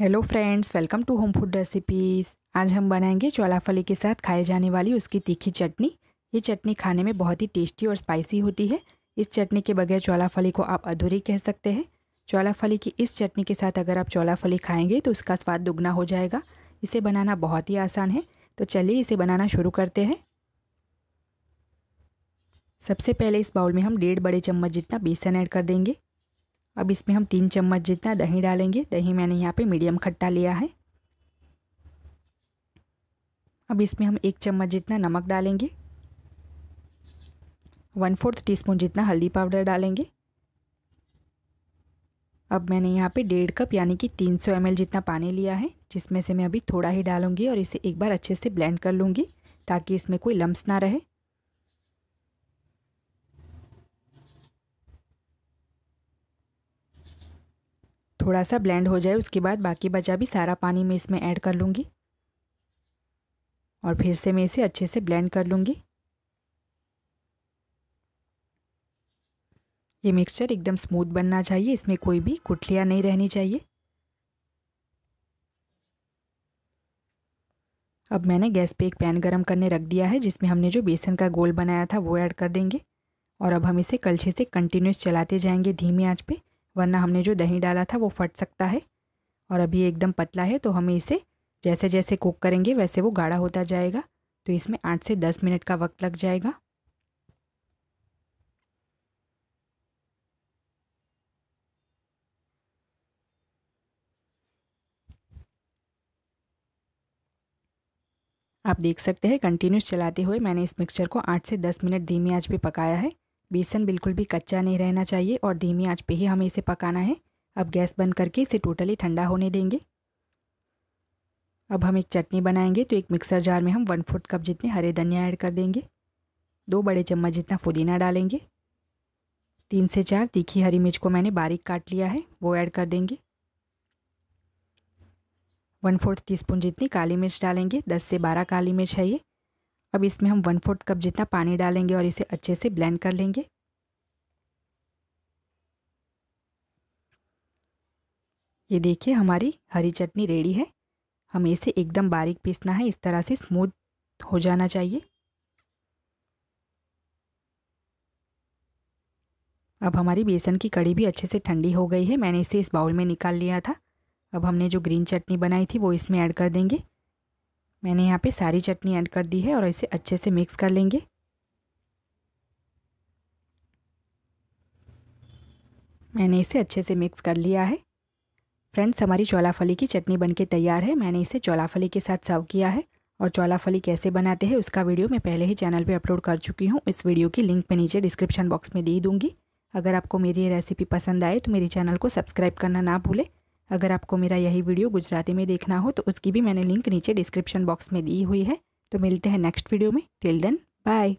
hello friends welcome to home food recipes आज हम बनाएंगे चौलाफली के साथ खाए जाने वाली उसकी तीखी चटनी ये चटनी खाने में बहुत ही टेस्टी और स्पाइसी होती है इस चटनी के बगैर चौलाफली को आप अधूरी कह सकते हैं चौलाफली की इस चटनी के साथ अगर आप चौलाफली खाएंगे तो उसका स्वाद दुगना हो जाएगा इसे बनाना बहुत ही आसान है तो चलिए इसे बनाना शुरू करते हैं सबसे पहले इस बाउल में हम डेढ़ बड़े चम्मच जितना बेसन ऐड कर देंगे अब इसमें हम तीन चम्मच जितना दही डालेंगे दही मैंने यहाँ पे मीडियम खट्टा लिया है अब इसमें हम एक चम्मच जितना नमक डालेंगे वन फोर्थ टीस्पून जितना हल्दी पाउडर डालेंगे अब मैंने यहाँ पे डेढ़ कप यानी कि तीन सौ एम जितना पानी लिया है जिसमें से मैं अभी थोड़ा ही डालूँगी और इसे एक बार अच्छे से ब्लेंड कर लूँगी ताकि इसमें कोई लम्स ना रहे थोड़ा सा ब्लेंड हो जाए उसके बाद बाकी बचा भी सारा पानी मैं इसमें ऐड कर लूँगी और फिर से मैं इसे अच्छे से ब्लेंड कर लूँगी ये मिक्सचर एकदम स्मूथ बनना चाहिए इसमें कोई भी कुटलियाँ नहीं रहनी चाहिए अब मैंने गैस पे एक पैन गरम करने रख दिया है जिसमें हमने जो बेसन का गोल बनाया था वो ऐड कर देंगे और अब हम इसे कलछे से कंटिन्यूस चलाते जाएंगे धीमी आंच पे वरना हमने जो दही डाला था वो फट सकता है और अभी एकदम पतला है तो हमें इसे जैसे जैसे कुक करेंगे वैसे वो गाढ़ा होता जाएगा तो इसमें आठ से दस मिनट का वक्त लग जाएगा आप देख सकते हैं कंटिन्यूस चलाते हुए मैंने इस मिक्सचर को आठ से दस मिनट धीमी आंच पे पकाया है बेसन बिल्कुल भी कच्चा नहीं रहना चाहिए और धीमी आंच पे ही हमें इसे पकाना है अब गैस बंद करके इसे टोटली ठंडा होने देंगे अब हम एक चटनी बनाएंगे तो एक मिक्सर जार में हम वन फोर्थ कप जितने हरे धनिया ऐड कर देंगे दो बड़े चम्मच जितना पुदीना डालेंगे तीन से चार तीखी हरी मिर्च को मैंने बारीक काट लिया है वो ऐड कर देंगे वन फोर्थ टीस्पून जितनी काली मिर्च डालेंगे दस से बारह काली मिर्च है ये अब इसमें हम वन फोर्थ कप जितना पानी डालेंगे और इसे अच्छे से ब्लेंड कर लेंगे ये देखिए हमारी हरी चटनी रेडी है हमें इसे एकदम बारीक पीसना है इस तरह से स्मूथ हो जाना चाहिए अब हमारी बेसन की कड़ी भी अच्छे से ठंडी हो गई है मैंने इसे इस बाउल में निकाल लिया था अब हमने जो ग्रीन चटनी बनाई थी वो इसमें ऐड कर देंगे मैंने यहाँ पे सारी चटनी ऐड कर दी है और इसे अच्छे से मिक्स कर लेंगे मैंने इसे अच्छे से मिक्स कर लिया है फ्रेंड्स हमारी चौलाफली की चटनी बनके तैयार है मैंने इसे चौलाफली के साथ सर्व किया है और चौलाफली कैसे बनाते हैं उसका वीडियो मैं पहले ही चैनल पे अपलोड कर चुकी हूँ इस वीडियो की लिंक मैं नीचे डिस्क्रिप्शन बॉक्स में दे दूँगी अगर आपको मेरी ये रेसिपी पसंद आए तो मेरे चैनल को सब्सक्राइब करना ना भूलें अगर आपको मेरा यही वीडियो गुजराती में देखना हो तो उसकी भी मैंने लिंक नीचे डिस्क्रिप्शन बॉक्स में दी हुई है तो मिलते हैं नेक्स्ट वीडियो में टिल देन बाय